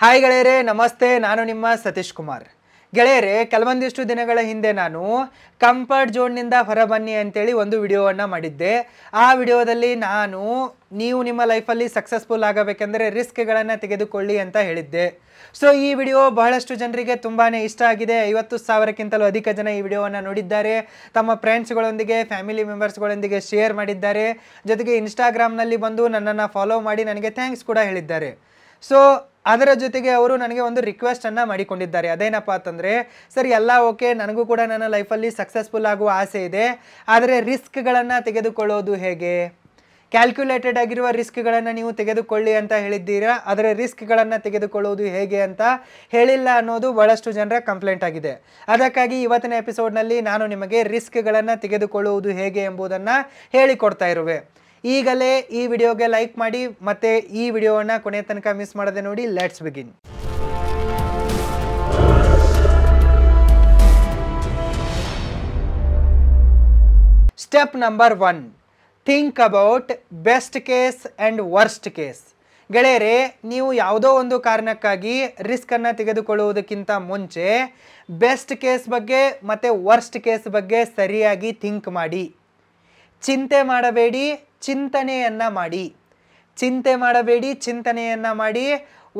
hi ಗೆಳೆಯರೆ ನಮಸ್ತೆ ನಾನು ನಿಮ್ಮ ಸತೀಶ್ ಕುಮಾರ್ ಗೆಳೆಯರೆ ಕೆಲವೊಂದಿಷ್ಟು ದಿನಗಳ ಹಿಂದೆ ನಾನು ಕಂಫರ್ಟ್ ಝೋನ್ನಿಂದ ಹೊರಬನ್ನಿ ಅಂತೇಳಿ ಒಂದು ವಿಡಿಯೋವನ್ನು ಮಾಡಿದ್ದೆ ಆ ವಿಡಿಯೋದಲ್ಲಿ ನಾನು ನೀವು ನಿಮ್ಮ ಲೈಫಲ್ಲಿ ಸಕ್ಸಸ್ಫುಲ್ ಆಗಬೇಕೆಂದರೆ ರಿಸ್ಕ್ಗಳನ್ನು ತೆಗೆದುಕೊಳ್ಳಿ ಅಂತ ಹೇಳಿದ್ದೆ ಸೊ ಈ ವಿಡಿಯೋ ಬಹಳಷ್ಟು ಜನರಿಗೆ ತುಂಬಾ ಇಷ್ಟ ಆಗಿದೆ ಐವತ್ತು ಸಾವಿರಕ್ಕಿಂತಲೂ ಅಧಿಕ ಜನ ಈ ವಿಡಿಯೋವನ್ನು ನೋಡಿದ್ದಾರೆ ತಮ್ಮ ಫ್ರೆಂಡ್ಸ್ಗಳೊಂದಿಗೆ ಫ್ಯಾಮಿಲಿ ಮೆಂಬರ್ಸ್ಗಳೊಂದಿಗೆ ಶೇರ್ ಮಾಡಿದ್ದಾರೆ ಜೊತೆಗೆ ಇನ್ಸ್ಟಾಗ್ರಾಮ್ನಲ್ಲಿ ಬಂದು ನನ್ನನ್ನು ಫಾಲೋ ಮಾಡಿ ನನಗೆ ಥ್ಯಾಂಕ್ಸ್ ಕೂಡ ಹೇಳಿದ್ದಾರೆ ಸೊ ಅದರ ಜೊತೆಗೆ ಅವರು ನನಗೆ ಒಂದು ರಿಕ್ವೆಸ್ಟನ್ನು ಮಾಡಿಕೊಂಡಿದ್ದಾರೆ ಅದೇನಪ್ಪ ಅಂತಂದರೆ ಸರ್ ಎಲ್ಲ ಓಕೆ ನನಗೂ ಕೂಡ ನನ್ನ ಲೈಫಲ್ಲಿ ಸಕ್ಸಸ್ಫುಲ್ ಆಗುವ ಆಸೆ ಇದೆ ಆದರೆ ರಿಸ್ಕ್ಗಳನ್ನು ತೆಗೆದುಕೊಳ್ಳೋದು ಹೇಗೆ ಕ್ಯಾಲ್ಕ್ಯುಲೇಟೆಡ್ ಆಗಿರುವ ರಿಸ್ಕ್ಗಳನ್ನು ನೀವು ತೆಗೆದುಕೊಳ್ಳಿ ಅಂತ ಹೇಳಿದ್ದೀರಾ ಆದರೆ ರಿಸ್ಕ್ಗಳನ್ನು ತೆಗೆದುಕೊಳ್ಳೋದು ಹೇಗೆ ಅಂತ ಹೇಳಿಲ್ಲ ಅನ್ನೋದು ಭಾಳಷ್ಟು ಜನರ ಕಂಪ್ಲೇಂಟ್ ಆಗಿದೆ ಅದಕ್ಕಾಗಿ ಇವತ್ತಿನ ಎಪಿಸೋಡ್ನಲ್ಲಿ ನಾನು ನಿಮಗೆ ರಿಸ್ಕ್ಗಳನ್ನು ತೆಗೆದುಕೊಳ್ಳುವುದು ಹೇಗೆ ಎಂಬುದನ್ನು ಹೇಳಿಕೊಡ್ತಾ ಇರುವೆ ಈಗಲೇ ಈ ವಿಡಿಯೋಗೆ ಲೈಕ್ ಮಾಡಿ ಮತ್ತೆ ಈ ವಿಡಿಯೋವನ್ನು ಕೊನೆ ತನಕ ಮಿಸ್ ಮಾಡದೆ ನೋಡಿ let's begin step number one think about best case and worst case ಗೆಳೆಯರೆ ನೀವು ಯಾವುದೋ ಒಂದು ಕಾರಣಕ್ಕಾಗಿ ರಿಸ್ಕನ್ನು ತೆಗೆದುಕೊಳ್ಳುವುದಕ್ಕಿಂತ ಮುಂಚೆ ಬೆಸ್ಟ್ ಕೇಸ್ ಬಗ್ಗೆ ಮತ್ತು ವರ್ಸ್ಟ್ ಕೇಸ್ ಬಗ್ಗೆ ಸರಿಯಾಗಿ ಥಿಂಕ್ ಮಾಡಿ ಚಿಂತೆ ಮಾಡಬೇಡಿ ಚಿಂತನೆಯನ್ನು ಮಾಡಿ ಚಿಂತೆ ಮಾಡಬೇಡಿ ಚಿಂತನೆಯನ್ನು ಮಾಡಿ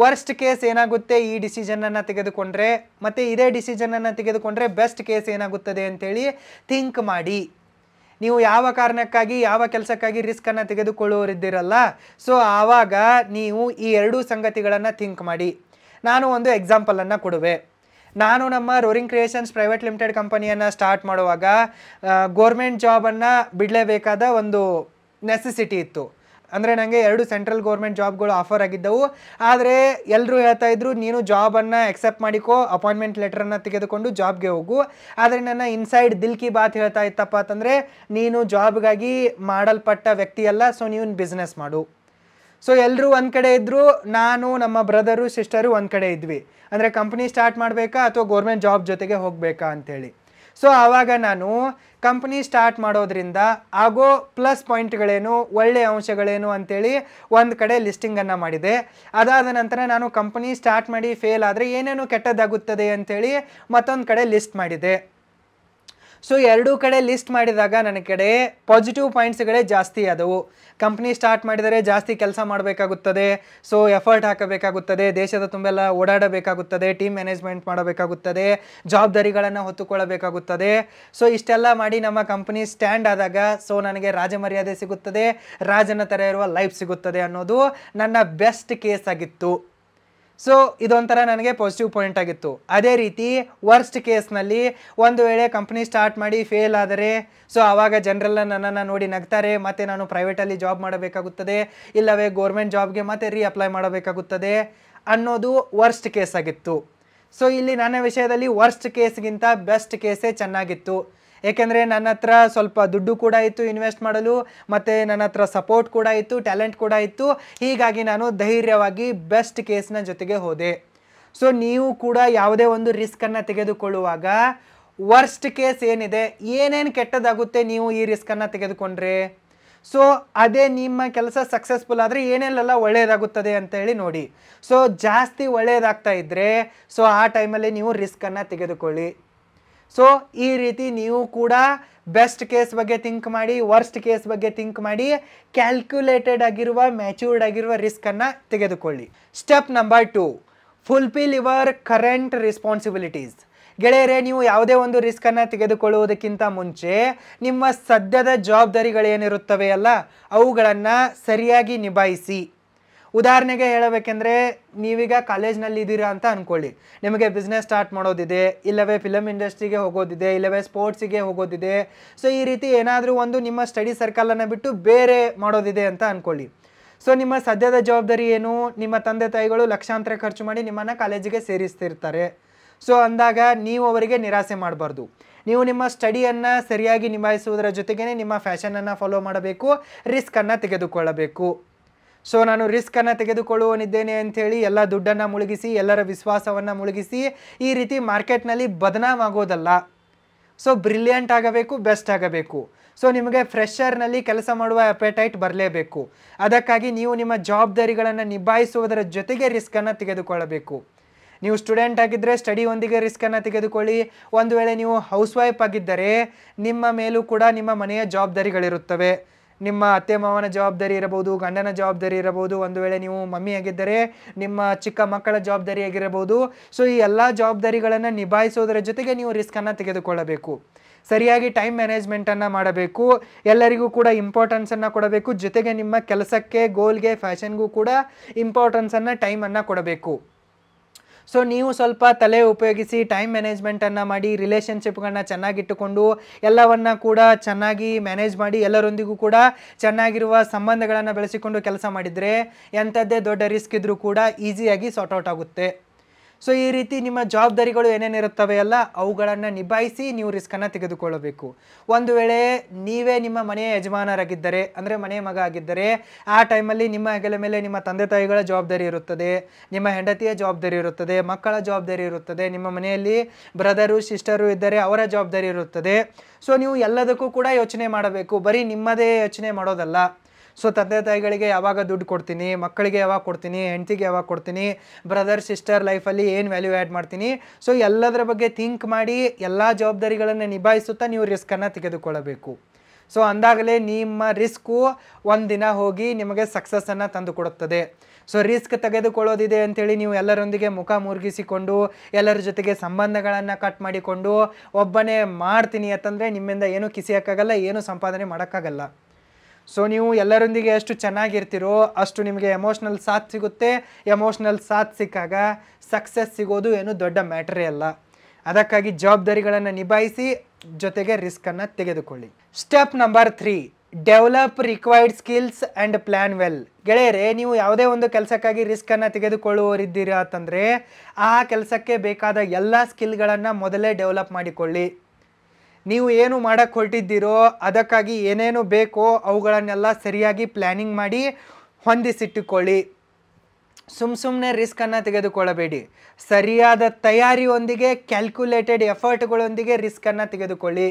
ವರ್ಸ್ಟ್ ಕೇಸ್ ಏನಾಗುತ್ತೆ ಈ ಡಿಸಿಷನನ್ನು ತೆಗೆದುಕೊಂಡ್ರೆ ಮತ್ತು ಇದೇ ಡಿಸಿಷನನ್ನು ತೆಗೆದುಕೊಂಡ್ರೆ ಬೆಸ್ಟ್ ಕೇಸ್ ಏನಾಗುತ್ತದೆ ಅಂತೇಳಿ ಥಿಂಕ್ ಮಾಡಿ ನೀವು ಯಾವ ಕಾರಣಕ್ಕಾಗಿ ಯಾವ ಕೆಲಸಕ್ಕಾಗಿ ರಿಸ್ಕನ್ನು ತೆಗೆದುಕೊಳ್ಳೋರಿದ್ದೀರಲ್ಲ ಸೊ ಆವಾಗ ನೀವು ಈ ಎರಡೂ ಸಂಗತಿಗಳನ್ನು ಥಿಂಕ್ ಮಾಡಿ ನಾನು ಒಂದು ಎಕ್ಸಾಂಪಲನ್ನು ಕೊಡುವೆ ನಾನು ನಮ್ಮ ರೋರಿಂಗ್ ಕ್ರಿಯೇಷನ್ಸ್ ಪ್ರೈವೇಟ್ ಲಿಮಿಟೆಡ್ ಕಂಪನಿಯನ್ನು ಸ್ಟಾರ್ಟ್ ಮಾಡುವಾಗ ಗೋರ್ಮೆಂಟ್ ಜಾಬನ್ನು ಬಿಡಲೇಬೇಕಾದ ಒಂದು ನೆಸೆಸಿಟಿ ಇತ್ತು ಅಂದರೆ ನನಗೆ ಎರಡು ಸೆಂಟ್ರಲ್ ಗೌರ್ಮೆಂಟ್ ಜಾಬ್ಗಳು ಆಫರ್ ಆಗಿದ್ದವು ಆದರೆ ಎಲ್ಲರೂ ಹೇಳ್ತಾ ಇದ್ರು ನೀನು ಜಾಬನ್ನು ಎಕ್ಸೆಪ್ಟ್ ಮಾಡಿಕೋ ಅಪಾಯಿಂಟ್ಮೆಂಟ್ ಲೆಟ್ರನ್ನು ತೆಗೆದುಕೊಂಡು ಜಾಬ್ಗೆ ಹೋಗು ಆದರೆ ನನ್ನ ಇನ್ಸೈಡ್ ದಿಲ್ ಕಿ ಬಾತ್ ಹೇಳ್ತಾ ಇತ್ತಪ್ಪ ಅಂತಂದರೆ ನೀನು ಜಾಬ್ಗಾಗಿ ಮಾಡಲ್ಪಟ್ಟ ವ್ಯಕ್ತಿಯಲ್ಲ ಸೊ ನೀವು ಬಿಸ್ನೆಸ್ ಮಾಡು ಸೊ ಎಲ್ಲರೂ ಒಂದು ಕಡೆ ಇದ್ದರು ನಾನು ನಮ್ಮ ಬ್ರದರು ಸಿಸ್ಟರು ಒಂದು ಕಡೆ ಇದ್ವಿ ಅಂದರೆ ಕಂಪ್ನಿ ಸ್ಟಾರ್ಟ್ ಮಾಡಬೇಕಾ ಅಥವಾ ಗೌರ್ಮೆಂಟ್ ಜಾಬ್ ಜೊತೆಗೆ ಹೋಗಬೇಕಾ ಅಂಥೇಳಿ ಸೊ ಆವಾಗ ನಾನು ಕಂಪ್ನಿ ಸ್ಟಾರ್ಟ್ ಮಾಡೋದ್ರಿಂದ ಆಗೋ ಪ್ಲಸ್ ಪಾಯಿಂಟ್ಗಳೇನು ಒಳ್ಳೆಯ ಅಂಶಗಳೇನು ಅಂಥೇಳಿ ಒಂದು ಕಡೆ ಲಿಸ್ಟಿಂಗನ್ನು ಮಾಡಿದೆ ಅದಾದ ನಂತರ ನಾನು ಕಂಪ್ನಿ ಸ್ಟಾರ್ಟ್ ಮಾಡಿ ಫೇಲ್ ಆದರೆ ಏನೇನು ಕೆಟ್ಟದಾಗುತ್ತದೆ ಅಂಥೇಳಿ ಮತ್ತೊಂದು ಕಡೆ ಲಿಸ್ಟ್ ಮಾಡಿದೆ ಸೊ ಎರಡೂ ಕಡೆ ಲಿಸ್ಟ್ ಮಾಡಿದಾಗ ನನ್ನ ಕಡೆ ಪಾಸಿಟಿವ್ ಪಾಯಿಂಟ್ಸ್ಗಳೇ ಜಾಸ್ತಿ ಆದವು ಕಂಪ್ನಿ ಸ್ಟಾರ್ಟ್ ಮಾಡಿದರೆ ಜಾಸ್ತಿ ಕೆಲಸ ಮಾಡಬೇಕಾಗುತ್ತದೆ ಸೊ ಎಫರ್ಟ್ ಹಾಕಬೇಕಾಗುತ್ತದೆ ದೇಶದ ತುಂಬೆಲ್ಲ ಓಡಾಡಬೇಕಾಗುತ್ತದೆ ಟೀಮ್ ಮ್ಯಾನೇಜ್ಮೆಂಟ್ ಮಾಡಬೇಕಾಗುತ್ತದೆ ಜವಾಬ್ದಾರಿಗಳನ್ನು ಹೊತ್ತುಕೊಳ್ಳಬೇಕಾಗುತ್ತದೆ ಸೊ ಇಷ್ಟೆಲ್ಲ ಮಾಡಿ ನಮ್ಮ ಕಂಪ್ನಿ ಸ್ಟ್ಯಾಂಡ್ ಆದಾಗ ಸೊ ನನಗೆ ರಾಜಮರ್ಯಾದೆ ಸಿಗುತ್ತದೆ ರಾಜನ ಥರ ಇರುವ ಲೈಫ್ ಸಿಗುತ್ತದೆ ಅನ್ನೋದು ನನ್ನ ಬೆಸ್ಟ್ ಕೇಸ್ ಆಗಿತ್ತು ಸೊ ಇದೊಂಥರ ನನಗೆ ಪಾಸಿಟಿವ್ ಪಾಯಿಂಟ್ ಆಗಿತ್ತು ಅದೇ ರೀತಿ ವರ್ಸ್ಟ್ ಕೇಸ್ನಲ್ಲಿ ಒಂದು ವೇಳೆ ಕಂಪ್ನಿ ಸ್ಟಾರ್ಟ್ ಮಾಡಿ ಫೇಲ್ ಆದರೆ ಸೊ ಆವಾಗ ಜನರೆಲ್ಲ ನನ್ನನ್ನು ನೋಡಿ ನಗ್ತಾರೆ ಮತ್ತು ನಾನು ಪ್ರೈವೇಟಲ್ಲಿ ಜಾಬ್ ಮಾಡಬೇಕಾಗುತ್ತದೆ ಇಲ್ಲವೇ ಗೋರ್ಮೆಂಟ್ ಜಾಬ್ಗೆ ಮತ್ತೆ ರೀ ಅಪ್ಲೈ ಮಾಡಬೇಕಾಗುತ್ತದೆ ಅನ್ನೋದು ವರ್ಸ್ಟ್ ಕೇಸ್ ಆಗಿತ್ತು ಸೊ ಇಲ್ಲಿ ನನ್ನ ವಿಷಯದಲ್ಲಿ ವರ್ಸ್ಟ್ ಕೇಸ್ಗಿಂತ ಬೆಸ್ಟ್ ಕೇಸೇ ಚೆನ್ನಾಗಿತ್ತು ಏಕೆಂದರೆ ನನ್ನ ಹತ್ರ ಸ್ವಲ್ಪ ದುಡ್ಡು ಕೂಡ ಇತ್ತು ಇನ್ವೆಸ್ಟ್ ಮಾಡಲು ಮತ್ತು ನನ್ನ ಹತ್ರ ಸಪೋರ್ಟ್ ಕೂಡ ಇತ್ತು ಟ್ಯಾಲೆಂಟ್ ಕೂಡ ಇತ್ತು ಹೀಗಾಗಿ ನಾನು ಧೈರ್ಯವಾಗಿ ಬೆಸ್ಟ್ ಕೇಸ್ನ ಜೊತೆಗೆ ಹೋದೆ ಸೊ ನೀವು ಕೂಡ ಯಾವುದೇ ಒಂದು ರಿಸ್ಕನ್ನು ತೆಗೆದುಕೊಳ್ಳುವಾಗ ವರ್ಸ್ಟ್ ಕೇಸ್ ಏನಿದೆ ಏನೇನು ಕೆಟ್ಟದಾಗುತ್ತೆ ನೀವು ಈ ರಿಸ್ಕನ್ನು ತೆಗೆದುಕೊಂಡ್ರೆ ಸೊ ಅದೇ ನಿಮ್ಮ ಕೆಲಸ ಸಕ್ಸಸ್ಫುಲ್ ಆದರೆ ಏನೆಲ್ಲ ಒಳ್ಳೆಯದಾಗುತ್ತದೆ ಹೇಳಿ ನೋಡಿ ಸೊ ಜಾಸ್ತಿ ಒಳ್ಳೆಯದಾಗ್ತಾ ಇದ್ದರೆ ಸೊ ಆ ಟೈಮಲ್ಲಿ ನೀವು ರಿಸ್ಕನ್ನು ತೆಗೆದುಕೊಳ್ಳಿ ಸೊ ಈ ರೀತಿ ನೀವು ಕೂಡ ಬೆಸ್ಟ್ ಕೇಸ್ ಬಗ್ಗೆ ಥಿಂಕ್ ಮಾಡಿ ವರ್ಸ್ಟ್ ಕೇಸ್ ಬಗ್ಗೆ ಥಿಂಕ್ ಮಾಡಿ ಕ್ಯಾಲ್ಕ್ಯುಲೇಟೆಡ್ ಆಗಿರುವ ಮ್ಯಾಚೂರ್ಡ್ ಆಗಿರುವ ರಿಸ್ಕನ್ನು ತೆಗೆದುಕೊಳ್ಳಿ step number two fulfil your current responsibilities ಗೆಳೆಯರೇ ನೀವು ಯಾವುದೇ ಒಂದು ರಿಸ್ಕನ್ನು ತೆಗೆದುಕೊಳ್ಳುವುದಕ್ಕಿಂತ ಮುಂಚೆ ನಿಮ್ಮ ಸದ್ಯದ ಜವಾಬ್ದಾರಿಗಳೇನಿರುತ್ತವೆ ಅಲ್ಲ ಅವುಗಳನ್ನು ಸರಿಯಾಗಿ ನಿಭಾಯಿಸಿ ಉದಾಹರಣೆಗೆ ಹೇಳಬೇಕೆಂದರೆ ನೀವೀಗ ಕಾಲೇಜ್ನಲ್ಲಿ ಇದ್ದೀರಾ ಅಂತ ಅಂದ್ಕೊಳ್ಳಿ ನಿಮಗೆ ಬಿಸ್ನೆಸ್ ಸ್ಟಾರ್ಟ್ ಮಾಡೋದಿದೆ ಇಲ್ಲವೇ ಫಿಲಮ್ ಇಂಡಸ್ಟ್ರಿಗೆ ಹೋಗೋದಿದೆ ಇಲ್ಲವೇ ಸ್ಪೋರ್ಟ್ಸಿಗೆ ಹೋಗೋದಿದೆ ಸೊ ಈ ರೀತಿ ಏನಾದರೂ ಒಂದು ನಿಮ್ಮ ಸ್ಟಡಿ ಸರ್ಕಲನ್ನು ಬಿಟ್ಟು ಬೇರೆ ಮಾಡೋದಿದೆ ಅಂತ ಅಂದ್ಕೊಳ್ಳಿ ಸೊ ನಿಮ್ಮ ಸದ್ಯದ ಜವಾಬ್ದಾರಿ ಏನು ನಿಮ್ಮ ತಂದೆ ತಾಯಿಗಳು ಲಕ್ಷಾಂತರ ಖರ್ಚು ಮಾಡಿ ನಿಮ್ಮನ್ನು ಕಾಲೇಜಿಗೆ ಸೇರಿಸ್ತಿರ್ತಾರೆ ಸೊ ಅಂದಾಗ ನೀವು ಅವರಿಗೆ ನಿರಾಸೆ ಮಾಡಬಾರ್ದು ನೀವು ನಿಮ್ಮ ಸ್ಟಡಿಯನ್ನು ಸರಿಯಾಗಿ ನಿಭಾಯಿಸುವುದರ ಜೊತೆಗೇ ನಿಮ್ಮ ಫ್ಯಾಷನನ್ನು ಫಾಲೋ ಮಾಡಬೇಕು ರಿಸ್ಕನ್ನು ತೆಗೆದುಕೊಳ್ಳಬೇಕು ಸೊ ನಾನು ರಿಸ್ಕನ್ನು ತೆಗೆದುಕೊಳ್ಳುವನಿದ್ದೇನೆ ಅಂಥೇಳಿ ಎಲ್ಲ ದುಡ್ಡನ್ನು ಮುಳುಗಿಸಿ ಎಲ್ಲರ ವಿಶ್ವಾಸವನ್ನು ಮುಳುಗಿಸಿ ಈ ರೀತಿ ಮಾರ್ಕೆಟ್ನಲ್ಲಿ ಬದನಾಮಾಗೋದಲ್ಲ ಸೊ ಬ್ರಿಲಿಯಂಟ್ ಆಗಬೇಕು ಬೆಸ್ಟ್ ಆಗಬೇಕು ಸೊ ನಿಮಗೆ ಫ್ರೆಷರ್ನಲ್ಲಿ ಕೆಲಸ ಮಾಡುವ ಅಪೆಟೈಟ್ ಬರಲೇಬೇಕು ಅದಕ್ಕಾಗಿ ನೀವು ನಿಮ್ಮ ಜವಾಬ್ದಾರಿಗಳನ್ನು ನಿಭಾಯಿಸುವುದರ ಜೊತೆಗೆ ರಿಸ್ಕನ್ನು ತೆಗೆದುಕೊಳ್ಳಬೇಕು ನೀವು ಸ್ಟೂಡೆಂಟ್ ಆಗಿದ್ದರೆ ಸ್ಟಡಿಯೊಂದಿಗೆ ರಿಸ್ಕನ್ನು ತೆಗೆದುಕೊಳ್ಳಿ ಒಂದು ವೇಳೆ ನೀವು ಹೌಸ್ ವೈಫ್ ಆಗಿದ್ದರೆ ನಿಮ್ಮ ಮೇಲೂ ಕೂಡ ನಿಮ್ಮ ಮನೆಯ ಜವಾಬ್ದಾರಿಗಳಿರುತ್ತವೆ ನಿಮ್ಮ ಅತ್ತೆ ಮಾವನ ಜವಾಬ್ದಾರಿ ಇರಬಹುದು ಗಂಡನ ಜವಾಬ್ದಾರಿ ಇರಬಹುದು ಒಂದು ವೇಳೆ ನೀವು ಮಮ್ಮಿಯಾಗಿದ್ದರೆ ನಿಮ್ಮ ಚಿಕ್ಕ ಮಕ್ಕಳ ಆಗಿರಬಹುದು ಸೊ ಈ ಎಲ್ಲ ಜವಾಬ್ದಾರಿಗಳನ್ನು ನಿಭಾಯಿಸೋದರ ಜೊತೆಗೆ ನೀವು ರಿಸ್ಕನ್ನು ತೆಗೆದುಕೊಳ್ಳಬೇಕು ಸರಿಯಾಗಿ ಟೈಮ್ ಮ್ಯಾನೇಜ್ಮೆಂಟನ್ನು ಮಾಡಬೇಕು ಎಲ್ಲರಿಗೂ ಕೂಡ ಇಂಪಾರ್ಟೆನ್ಸನ್ನು ಕೊಡಬೇಕು ಜೊತೆಗೆ ನಿಮ್ಮ ಕೆಲಸಕ್ಕೆ ಗೋಲ್ಗೆ ಫ್ಯಾಷನ್ಗೂ ಕೂಡ ಇಂಪಾರ್ಟೆನ್ಸನ್ನು ಟೈಮನ್ನು ಕೊಡಬೇಕು ಸೊ ನೀವು ಸ್ವಲ್ಪ ತಲೆ ಉಪಯೋಗಿಸಿ ಟೈಮ್ ಮ್ಯಾನೇಜ್ಮೆಂಟನ್ನು ಮಾಡಿ ರಿಲೇಷನ್ಶಿಪ್ಗಳನ್ನ ಚೆನ್ನಾಗಿಟ್ಟುಕೊಂಡು ಎಲ್ಲವನ್ನು ಕೂಡ ಚೆನ್ನಾಗಿ ಮ್ಯಾನೇಜ್ ಮಾಡಿ ಎಲ್ಲರೊಂದಿಗೂ ಕೂಡ ಚೆನ್ನಾಗಿರುವ ಸಂಬಂಧಗಳನ್ನು ಬೆಳೆಸಿಕೊಂಡು ಕೆಲಸ ಮಾಡಿದರೆ ಎಂಥದ್ದೇ ದೊಡ್ಡ ರಿಸ್ಕ್ ಇದ್ದರೂ ಕೂಡ ಈಸಿಯಾಗಿ ಸಾರ್ಟ್ ಔಟ್ ಆಗುತ್ತೆ ಸೊ ಈ ರೀತಿ ನಿಮ್ಮ ಜವಾಬ್ದಾರಿಗಳು ಏನೇನಿರುತ್ತವೆ ಅಲ್ಲ ಅವುಗಳನ್ನು ನಿಭಾಯಿಸಿ ನೀವು ರಿಸ್ಕನ್ನು ತೆಗೆದುಕೊಳ್ಳಬೇಕು ಒಂದು ವೇಳೆ ನೀವೇ ನಿಮ್ಮ ಮನೆಯ ಯಜಮಾನರಾಗಿದ್ದರೆ ಅಂದರೆ ಮನೆಯ ಮಗ ಆಗಿದ್ದರೆ ಆ ಟೈಮಲ್ಲಿ ನಿಮ್ಮ ಹೆಗಲ ಮೇಲೆ ನಿಮ್ಮ ತಂದೆ ತಾಯಿಗಳ ಜವಾಬ್ದಾರಿ ಇರುತ್ತದೆ ನಿಮ್ಮ ಹೆಂಡತಿಯ ಜವಾಬ್ದಾರಿ ಇರುತ್ತದೆ ಮಕ್ಕಳ ಜವಾಬ್ದಾರಿ ಇರುತ್ತದೆ ನಿಮ್ಮ ಮನೆಯಲ್ಲಿ ಬ್ರದರು ಸಿಸ್ಟರು ಇದ್ದರೆ ಅವರ ಜವಾಬ್ದಾರಿ ಇರುತ್ತದೆ ಸೊ ನೀವು ಎಲ್ಲದಕ್ಕೂ ಕೂಡ ಯೋಚನೆ ಮಾಡಬೇಕು ಬರೀ ನಿಮ್ಮದೇ ಯೋಚನೆ ಮಾಡೋದಲ್ಲ ಸೊ ತಂದೆ ತಾಯಿಗಳಿಗೆ ಯಾವಾಗ ದುಡ್ಡು ಕೊಡ್ತೀನಿ ಮಕ್ಕಳಿಗೆ ಯಾವಾಗ ಕೊಡ್ತೀನಿ ಹೆಂಡ್ತಿಗೆ ಯಾವಾಗ ಕೊಡ್ತೀನಿ ಬ್ರದರ್ ಸಿಸ್ಟರ್ ಲೈಫಲ್ಲಿ ಏನು ವ್ಯಾಲ್ಯೂ ಆ್ಯಡ್ ಮಾಡ್ತೀನಿ ಸೊ ಎಲ್ಲದರ ಬಗ್ಗೆ ಥಿಂಕ್ ಮಾಡಿ ಎಲ್ಲ ಜವಾಬ್ದಾರಿಗಳನ್ನು ನಿಭಾಯಿಸುತ್ತಾ ನೀವು ರಿಸ್ಕನ್ನು ತೆಗೆದುಕೊಳ್ಳಬೇಕು ಸೊ ಅಂದಾಗಲೇ ನಿಮ್ಮ ರಿಸ್ಕು ಒಂದು ದಿನ ಹೋಗಿ ನಿಮಗೆ ಸಕ್ಸಸ್ಸನ್ನು ಕೊಡುತ್ತದೆ ಸೊ ರಿಸ್ಕ್ ತೆಗೆದುಕೊಳ್ಳೋದಿದೆ ಅಂಥೇಳಿ ನೀವು ಎಲ್ಲರೊಂದಿಗೆ ಮುಖ ಮುರುಗಿಸಿಕೊಂಡು ಎಲ್ಲರ ಜೊತೆಗೆ ಸಂಬಂಧಗಳನ್ನು ಕಟ್ ಮಾಡಿಕೊಂಡು ಒಬ್ಬನೇ ಮಾಡ್ತೀನಿ ಯಾಕಂದರೆ ನಿಮ್ಮಿಂದ ಏನೂ ಕಿಸಿಯೋಕ್ಕಾಗಲ್ಲ ಏನೂ ಸಂಪಾದನೆ ಮಾಡೋಕ್ಕಾಗಲ್ಲ ಸೊ ನೀವು ಎಲ್ಲರೊಂದಿಗೆ ಎಷ್ಟು ಚೆನ್ನಾಗಿರ್ತೀರೋ ಅಷ್ಟು ನಿಮಗೆ ಎಮೋಷ್ನಲ್ ಸಾಥ್ ಸಿಗುತ್ತೆ ಎಮೋಷ್ನಲ್ ಸಾಥ್ ಸಿಕ್ಕಾಗ ಸಕ್ಸಸ್ ಸಿಗೋದು ಏನು ದೊಡ್ಡ ಮ್ಯಾಟ್ರೇ ಅಲ್ಲ ಅದಕ್ಕಾಗಿ ಜವಾಬ್ದಾರಿಗಳನ್ನು ನಿಭಾಯಿಸಿ ಜೊತೆಗೆ ರಿಸ್ಕನ್ನು ತೆಗೆದುಕೊಳ್ಳಿ step number three develop required skills and plan well ಗೆಳೆಯರೆ ನೀವು ಯಾವುದೇ ಒಂದು ಕೆಲಸಕ್ಕಾಗಿ ರಿಸ್ಕನ್ನು ತೆಗೆದುಕೊಳ್ಳುವರಿದ್ದೀರಾ ಅಂತಂದರೆ ಆ ಕೆಲಸಕ್ಕೆ ಬೇಕಾದ ಎಲ್ಲ ಸ್ಕಿಲ್ಗಳನ್ನು ಮೊದಲೇ ಡೆವಲಪ್ ಮಾಡಿಕೊಳ್ಳಿ ನೀವು ಏನು ಮಾಡಕ್ಕೆ ಹೊರಟಿದ್ದೀರೋ ಅದಕ್ಕಾಗಿ ಏನೇನು ಬೇಕೋ ಅವುಗಳನ್ನೆಲ್ಲ ಸರಿಯಾಗಿ ಪ್ಲ್ಯಾನಿಂಗ್ ಮಾಡಿ ಹೊಂದಿಸಿಟ್ಟುಕೊಳ್ಳಿ ಸುಮ್ಮ ಸುಮ್ಮನೆ ರಿಸ್ಕನ್ನು ತೆಗೆದುಕೊಳ್ಳಬೇಡಿ ಸರಿಯಾದ ತಯಾರಿಯೊಂದಿಗೆ ಕ್ಯಾಲ್ಕುಲೇಟೆಡ್ ಎಫರ್ಟ್ಗಳೊಂದಿಗೆ ರಿಸ್ಕನ್ನು ತೆಗೆದುಕೊಳ್ಳಿ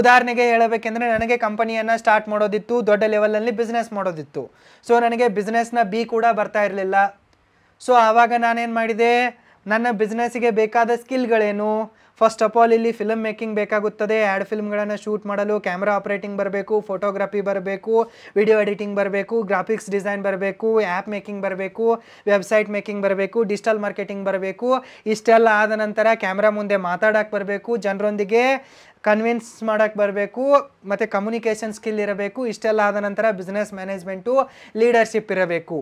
ಉದಾಹರಣೆಗೆ ಹೇಳಬೇಕೆಂದರೆ ನನಗೆ ಕಂಪನಿಯನ್ನು ಸ್ಟಾರ್ಟ್ ಮಾಡೋದಿತ್ತು ದೊಡ್ಡ ಲೆವೆಲಲ್ಲಿ ಬಿಸ್ನೆಸ್ ಮಾಡೋದಿತ್ತು ಸೊ ನನಗೆ ಬಿಸ್ನೆಸ್ನ ಬಿ ಕೂಡ ಬರ್ತಾ ಇರಲಿಲ್ಲ ಸೊ ಆವಾಗ ನಾನೇನು ಮಾಡಿದೆ ನನ್ನ ಬಿಸ್ನೆಸ್ಸಿಗೆ ಬೇಕಾದ ಸ್ಕಿಲ್ಗಳೇನು ಫಸ್ಟ್ ಆಫ್ ಆಲ್ ಇಲ್ಲಿ ಫಿಲಮ್ ಮೇಕಿಂಗ್ ಬೇಕಾಗುತ್ತದೆ ಆ್ಯಡ್ ಫಿಲ್ಮ್ಗಳನ್ನು ಶೂಟ್ ಮಾಡಲು ಕ್ಯಾಮ್ರಾ ಆಪ್ರೇಟಿಂಗ್ ಬರಬೇಕು ಫೋಟೋಗ್ರಫಿ ಬರಬೇಕು ವಿಡಿಯೋ ಎಡಿಟಿಂಗ್ ಬರಬೇಕು ಗ್ರಾಫಿಕ್ಸ್ ಡಿಸೈನ್ ಬರಬೇಕು ಆ್ಯಪ್ ಮೇಕಿಂಗ್ ಬರಬೇಕು ವೆಬ್ಸೈಟ್ ಮೇಕಿಂಗ್ ಬರಬೇಕು ಡಿಜಿಟಲ್ ಮಾರ್ಕೆಟಿಂಗ್ ಬರಬೇಕು ಇಷ್ಟೆಲ್ಲ ಆದ ನಂತರ ಕ್ಯಾಮ್ರಾ ಮುಂದೆ ಮಾತಾಡೋಕೆ ಬರಬೇಕು ಜನರೊಂದಿಗೆ ಕನ್ವಿನ್ಸ್ ಮಾಡೋಕ್ಕೆ ಬರಬೇಕು ಮತ್ತು ಕಮ್ಯುನಿಕೇಷನ್ ಸ್ಕಿಲ್ ಇರಬೇಕು ಇಷ್ಟೆಲ್ಲ ಆದ ನಂತರ ಬಿಸ್ನೆಸ್ ಮ್ಯಾನೇಜ್ಮೆಂಟು ಲೀಡರ್ಶಿಪ್ ಇರಬೇಕು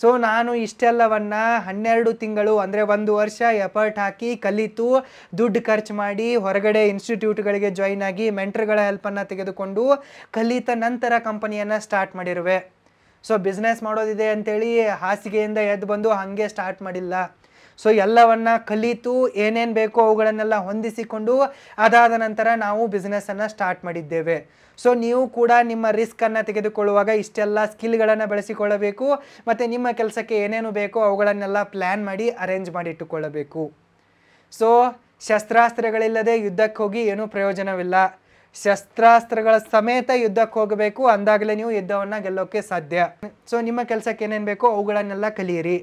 ಸೊ ನಾನು ಇಷ್ಟೆಲ್ಲವನ್ನು ಹನ್ನೆರಡು ತಿಂಗಳು ಅಂದರೆ ಒಂದು ವರ್ಷ ಎಫರ್ಟ್ ಹಾಕಿ ಕಲಿತು ದುಡ್ಡು ಖರ್ಚು ಮಾಡಿ ಹೊರಗಡೆ ಇನ್ಸ್ಟಿಟ್ಯೂಟ್ಗಳಿಗೆ ಜಾಯಿನ್ ಆಗಿ ಮೆಂಟ್ರ್ಗಳ ಹೆಲ್ಪನ್ನು ತೆಗೆದುಕೊಂಡು ಕಲಿತ ನಂತರ ಕಂಪನಿಯನ್ನು ಸ್ಟಾರ್ಟ್ ಮಾಡಿರುವೆ ಸೊ ಬಿಸ್ನೆಸ್ ಮಾಡೋದಿದೆ ಅಂಥೇಳಿ ಹಾಸಿಗೆಯಿಂದ ಎದ್ದು ಬಂದು ಹಾಗೆ ಸ್ಟಾರ್ಟ್ ಮಾಡಿಲ್ಲ ಸೊ ಎಲ್ಲವನ್ನು ಕಲಿತು ಏನೇನು ಬೇಕೋ ಅವುಗಳನ್ನೆಲ್ಲ ಹೊಂದಿಸಿಕೊಂಡು ಅದಾದ ನಂತರ ನಾವು ಬಿಸ್ನೆಸ್ಸನ್ನು ಸ್ಟಾರ್ಟ್ ಮಾಡಿದ್ದೇವೆ ಸೊ ನೀವು ಕೂಡ ನಿಮ್ಮ ರಿಸ್ಕನ್ನು ತೆಗೆದುಕೊಳ್ಳುವಾಗ ಇಷ್ಟೆಲ್ಲ ಸ್ಕಿಲ್ಗಳನ್ನು ಬೆಳೆಸಿಕೊಳ್ಳಬೇಕು ಮತ್ತು ನಿಮ್ಮ ಕೆಲಸಕ್ಕೆ ಏನೇನು ಬೇಕೋ ಅವುಗಳನ್ನೆಲ್ಲ ಪ್ಲ್ಯಾನ್ ಮಾಡಿ ಅರೇಂಜ್ ಮಾಡಿಟ್ಟುಕೊಳ್ಳಬೇಕು ಸೊ ಶಸ್ತ್ರಾಸ್ತ್ರಗಳಿಲ್ಲದೆ ಯುದ್ಧಕ್ಕೆ ಹೋಗಿ ಏನೂ ಪ್ರಯೋಜನವಿಲ್ಲ ಶಸ್ತ್ರಾಸ್ತ್ರಗಳ ಸಮೇತ ಯುದ್ಧಕ್ಕೆ ಹೋಗಬೇಕು ಅಂದಾಗಲೇ ನೀವು ಯುದ್ಧವನ್ನು ಗೆಲ್ಲೋಕ್ಕೆ ಸಾಧ್ಯ ಸೊ ನಿಮ್ಮ ಕೆಲಸಕ್ಕೆ ಏನೇನು ಬೇಕೋ ಅವುಗಳನ್ನೆಲ್ಲ ಕಲಿಯಿರಿ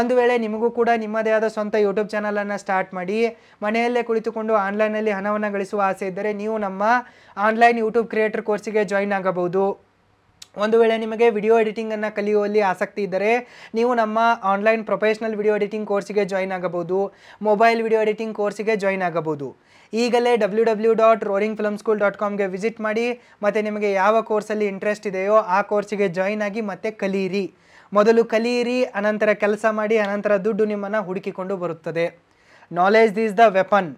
ಒಂದು ವೇಳೆ ನಿಮಗೂ ಕೂಡ ನಿಮ್ಮದೇ ಆದ ಸ್ವಂತ ಯೂಟ್ಯೂಬ್ ಚಾನಲನ್ನು ಸ್ಟಾರ್ಟ್ ಮಾಡಿ ಮನೆಯಲ್ಲೇ ಕುಳಿತುಕೊಂಡು ಆನ್ಲೈನಲ್ಲಿ ಹಣವನ್ನು ಗಳಿಸುವ ಆಸೆ ಇದ್ದರೆ ನೀವು ನಮ್ಮ ಆನ್ಲೈನ್ ಯೂಟ್ಯೂಬ್ ಕ್ರಿಯೇಟರ್ ಕೋರ್ಸಿಗೆ ಜಾಯಿನ್ ಆಗಬಹುದು ಒಂದು ವೇಳೆ ನಿಮಗೆ ವಿಡಿಯೋ ಎಡಿಟಿಂಗನ್ನು ಕಲಿಯುವಲ್ಲಿ ಆಸಕ್ತಿ ಇದ್ದರೆ ನೀವು ನಮ್ಮ ಆನ್ಲೈನ್ ಪ್ರೊಫೆಷ್ನಲ್ ವಿಡಿಯೋ ಎಡಿಟಿಂಗ್ ಕೋರ್ಸಿಗೆ ಜಾಯ್ನ್ ಆಗಬಹುದು ಮೊಬೈಲ್ ವಿಡಿಯೋ ಎಡಿಟಿಂಗ್ ಕೋರ್ಸಿಗೆ ಜಾಯ್ನ್ ಆಗಬಹುದು ಈಗಲೇ W W dot roaring film school dot ಕಾಮ್ಗೆ ವಿಸಿಟ್ ಮಾಡಿ ಮತ್ತು ನಿಮಗೆ ಯಾವ ಕೋರ್ಸಲ್ಲಿ ಇಂಟ್ರೆಸ್ಟ್ ಇದೆಯೋ ಆ ಕೋರ್ಸಿಗೆ ಜಾಯ್ನ್ ಆಗಿ ಮತ್ತೆ ಕಲಿಯಿರಿ ಮೊದಲು ಕಲಿಯಿರಿ ಅನಂತರ ಕೆಲಸ ಮಾಡಿ ಅನಂತರ ದುಡ್ಡು ನಿಮ್ಮನ್ನು ಹುಡುಕಿಕೊಂಡು ಬರುತ್ತದೆ ನಾಲೆಜ್ ಈಸ್ ದ ವೆಪನ್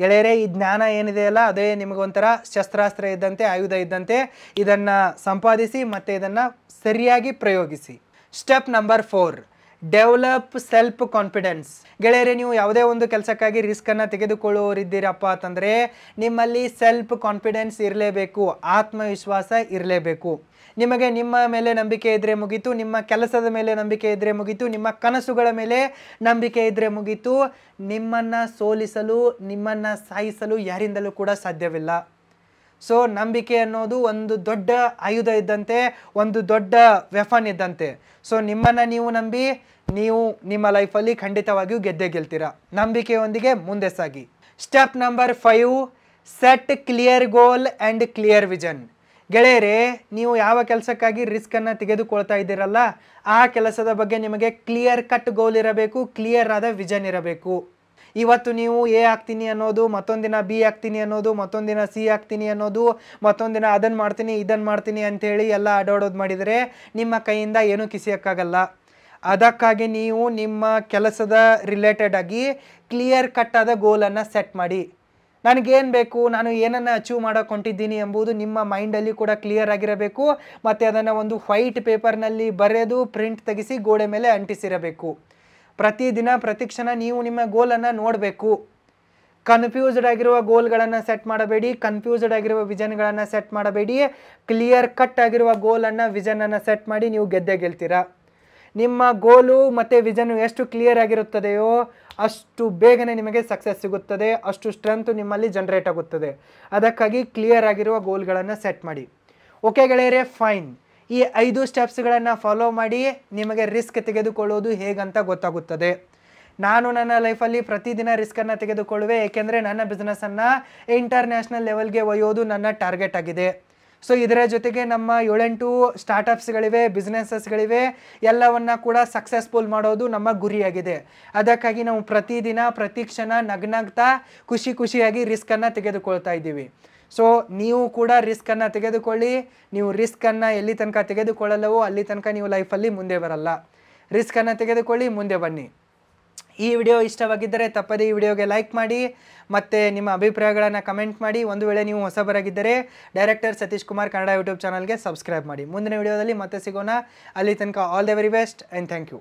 ಗೆಳೆಯರೇ ಈ ಜ್ಞಾನ ಏನಿದೆಯಲ್ಲ ಅದೇ ನಿಮಗೊಂಥರ ಶಸ್ತ್ರಾಸ್ತ್ರ ಇದ್ದಂತೆ ಆಯುಧ ಇದ್ದಂತೆ ಇದನ್ನು ಸಂಪಾದಿಸಿ ಮತ್ತು ಇದನ್ನು ಸರಿಯಾಗಿ ಪ್ರಯೋಗಿಸಿ step number four develop self confidence ಗೆಳೆಯರೆ ನೀವು ಯಾವುದೇ ಒಂದು ಕೆಲಸಕ್ಕಾಗಿ ರಿಸ್ಕನ್ನು ತೆಗೆದುಕೊಳ್ಳುವವರಿದ್ದೀರಪ್ಪ ಅಂತಂದರೆ ನಿಮ್ಮಲ್ಲಿ ಸೆಲ್ಫ್ ಕಾನ್ಫಿಡೆನ್ಸ್ ಇರಲೇಬೇಕು ಆತ್ಮವಿಶ್ವಾಸ ಇರಲೇಬೇಕು ನಿಮಗೆ ನಿಮ್ಮ ಮೇಲೆ ನಂಬಿಕೆ ಇದ್ದರೆ ಮುಗೀತು ನಿಮ್ಮ ಕೆಲಸದ ಮೇಲೆ ನಂಬಿಕೆ ಇದ್ದರೆ ಮುಗೀತು ನಿಮ್ಮ ಕನಸುಗಳ ಮೇಲೆ ನಂಬಿಕೆ ಇದ್ದರೆ ಮುಗೀತು ನಿಮ್ಮನ್ನು ಸೋಲಿಸಲು ನಿಮ್ಮನ್ನು ಸಾಯಿಸಲು ಯಾರಿಂದಲೂ ಕೂಡ ಸಾಧ್ಯವಿಲ್ಲ ಸೊ ನಂಬಿಕೆ ಅನ್ನೋದು ಒಂದು ದೊಡ್ಡ ಆಯುಧ ಇದ್ದಂತೆ ಒಂದು ದೊಡ್ಡ ವೆಫನ್ ಇದ್ದಂತೆ ಸೊ ನಿಮ್ಮನ್ನು ನೀವು ನಂಬಿ ನೀವು ನಿಮ್ಮ ಲೈಫಲ್ಲಿ ಖಂಡಿತವಾಗಿಯೂ ಗೆದ್ದೆ ಗೆಲ್ತೀರಾ ನಂಬಿಕೆಯೊಂದಿಗೆ ಮುಂದೆ ಸಾಗಿ step number five set clear goal and clear vision ಗೆಳೆಯರೇ ನೀವು ಯಾವ ಕೆಲಸಕ್ಕಾಗಿ ರಿಸ್ಕನ್ನು ತೆಗೆದುಕೊಳ್ತಾ ಇದ್ದೀರಲ್ಲ ಆ ಕೆಲಸದ ಬಗ್ಗೆ ನಿಮಗೆ ಕ್ಲಿಯರ್ ಕಟ್ ಗೋಲ್ ಇರಬೇಕು ಕ್ಲಿಯರ್ ಆದ ವಿಜನ್ ಇರಬೇಕು ಇವತ್ತು ನೀವು ಎ ಹಾಕ್ತೀನಿ ಅನ್ನೋದು ಮತ್ತೊಂದಿನ ಬಿ ಹಾಕ್ತೀನಿ ಅನ್ನೋದು ಮತ್ತೊಂದಿನ ಸಿ ಹಾಕ್ತೀನಿ ಅನ್ನೋದು ಮತ್ತೊಂದಿನ ಅದನ್ನು ಮಾಡ್ತೀನಿ ಇದನ್ನು ಮಾಡ್ತೀನಿ ಅಂಥೇಳಿ ಎಲ್ಲ ಅಡಾಡೋದು ಮಾಡಿದರೆ ನಿಮ್ಮ ಕೈಯಿಂದ ಏನೂ ಕಿಸಿಯೋಕ್ಕಾಗಲ್ಲ ಅದಕ್ಕಾಗಿ ನೀವು ನಿಮ್ಮ ಕೆಲಸದ ರಿಲೇಟೆಡಾಗಿ ಕ್ಲಿಯರ್ ಕಟ್ ಆದ ಗೋಲನ್ನು ಸೆಟ್ ಮಾಡಿ ನನಗೇನು ಬೇಕು ನಾನು ಏನನ್ನು ಅಚೀವ್ ಮಾಡಕ್ಕೆ ಹೊಂಟಿದ್ದೀನಿ ಎಂಬುದು ನಿಮ್ಮ ಮೈಂಡಲ್ಲಿ ಕೂಡ ಕ್ಲಿಯರ್ ಆಗಿರಬೇಕು ಮತ್ತು ಅದನ್ನು ಒಂದು ವೈಟ್ ಪೇಪರ್ನಲ್ಲಿ ಬರೆದು ಪ್ರಿಂಟ್ ತೆಗೆಸಿ ಗೋಡೆ ಮೇಲೆ ಅಂಟಿಸಿರಬೇಕು ಪ್ರತಿದಿನ ಪ್ರತಿಕ್ಷಣ ನೀವು ನಿಮ್ಮ ಗೋಲನ್ನು ನೋಡಬೇಕು ಕನ್ಫ್ಯೂಸ್ಡ್ ಆಗಿರುವ ಗೋಲ್ಗಳನ್ನು ಸೆಟ್ ಮಾಡಬೇಡಿ ಕನ್ಫ್ಯೂಸ್ಡ್ ಆಗಿರುವ ವಿಜನ್ಗಳನ್ನು ಸೆಟ್ ಮಾಡಬೇಡಿ ಕ್ಲಿಯರ್ ಕಟ್ ಆಗಿರುವ ಗೋಲನ್ನು ವಿಜನನ್ನು ಸೆಟ್ ಮಾಡಿ ನೀವು ಗೆದ್ದೆ ಗೆಲ್ತೀರಾ ನಿಮ್ಮ ಗೋಲು ಮತ್ತು ವಿಜನ್ ಎಷ್ಟು ಕ್ಲಿಯರ್ ಆಗಿರುತ್ತದೆಯೋ ಅಷ್ಟು ಬೇಗನೆ ನಿಮಗೆ ಸಕ್ಸಸ್ ಸಿಗುತ್ತದೆ ಅಷ್ಟು ಸ್ಟ್ರೆಂತ್ ನಿಮ್ಮಲ್ಲಿ ಜನ್ರೇಟ್ ಆಗುತ್ತದೆ ಅದಕ್ಕಾಗಿ ಕ್ಲಿಯರ್ ಆಗಿರುವ ಗೋಲ್ಗಳನ್ನು ಸೆಟ್ ಮಾಡಿ ಓಕೆ ಗೆಳೆಯರೆ ಫೈನ್ ಈ ಐದು ಸ್ಟೆಪ್ಸ್ಗಳನ್ನು ಫಾಲೋ ಮಾಡಿ ನಿಮಗೆ ರಿಸ್ಕ್ ತೆಗೆದುಕೊಳ್ಳೋದು ಹೇಗಂತ ಗೊತ್ತಾಗುತ್ತದೆ ನಾನು ನನ್ನ ಲೈಫಲ್ಲಿ ಪ್ರತಿದಿನ ರಿಸ್ಕನ್ನು ತೆಗೆದುಕೊಳ್ಳುವೆ ಏಕೆಂದರೆ ನನ್ನ ಬಿಸ್ನೆಸ್ಸನ್ನು ಇಂಟರ್ನ್ಯಾಷನಲ್ ಲೆವೆಲ್ಗೆ ಒಯ್ಯೋದು ನನ್ನ ಟಾರ್ಗೆಟ್ ಆಗಿದೆ ಸೊ ಇದರ ಜೊತೆಗೆ ನಮ್ಮ ಏಳೆಂಟು ಸ್ಟಾರ್ಟಪ್ಸ್ಗಳಿವೆ ಬಿಸ್ನೆಸ್ಸಸ್ಗಳಿವೆ ಎಲ್ಲವನ್ನು ಕೂಡ ಸಕ್ಸಸ್ಫುಲ್ ಮಾಡೋದು ನಮ್ಮ ಗುರಿಯಾಗಿದೆ ಅದಕ್ಕಾಗಿ ನಾವು ಪ್ರತಿದಿನ ಪ್ರತಿ ಕ್ಷಣ ನಗ್ನಗ್ತಾ ಖುಷಿ ಖುಷಿಯಾಗಿ ರಿಸ್ಕನ್ನು ತೆಗೆದುಕೊಳ್ತಾ ಇದ್ದೀವಿ ಸೊ ನೀವು ಕೂಡ ರಿಸ್ಕನ್ನು ತೆಗೆದುಕೊಳ್ಳಿ ನೀವು ರಿಸ್ಕನ್ನು ಎಲ್ಲಿ ತನಕ ತೆಗೆದುಕೊಳ್ಳಲ್ಲವೋ ಅಲ್ಲಿ ತನಕ ನೀವು ಲೈಫಲ್ಲಿ ಮುಂದೆ ಬರಲ್ಲ ರಿಸ್ಕನ್ನು ತೆಗೆದುಕೊಳ್ಳಿ ಮುಂದೆ ಬನ್ನಿ ಈ ವಿಡಿಯೋ ಇಷ್ಟವಾಗಿದ್ದರೆ ತಪ್ಪದೇ ಈ ವಿಡಿಯೋಗೆ ಲೈಕ್ ಮಾಡಿ ಮತ್ತು ನಿಮ್ಮ ಅಭಿಪ್ರಾಯಗಳನ್ನು ಕಮೆಂಟ್ ಮಾಡಿ ಒಂದು ವೇಳೆ ನೀವು ಹೊಸಬರಾಗಿದ್ದರೆ ಡೈರೆಕ್ಟರ್ ಸತೀಶ್ ಕುಮಾರ್ ಕನ್ನಡ ಯೂಟ್ಯೂಬ್ ಚಾನಲ್ಗೆ ಸಬ್ಸ್ಕ್ರೈಬ್ ಮಾಡಿ ಮುಂದಿನ ವಿಡಿಯೋದಲ್ಲಿ ಮತ್ತೆ ಸಿಗೋಣ ಅಲ್ಲಿ ತನಕ all the very best and thank you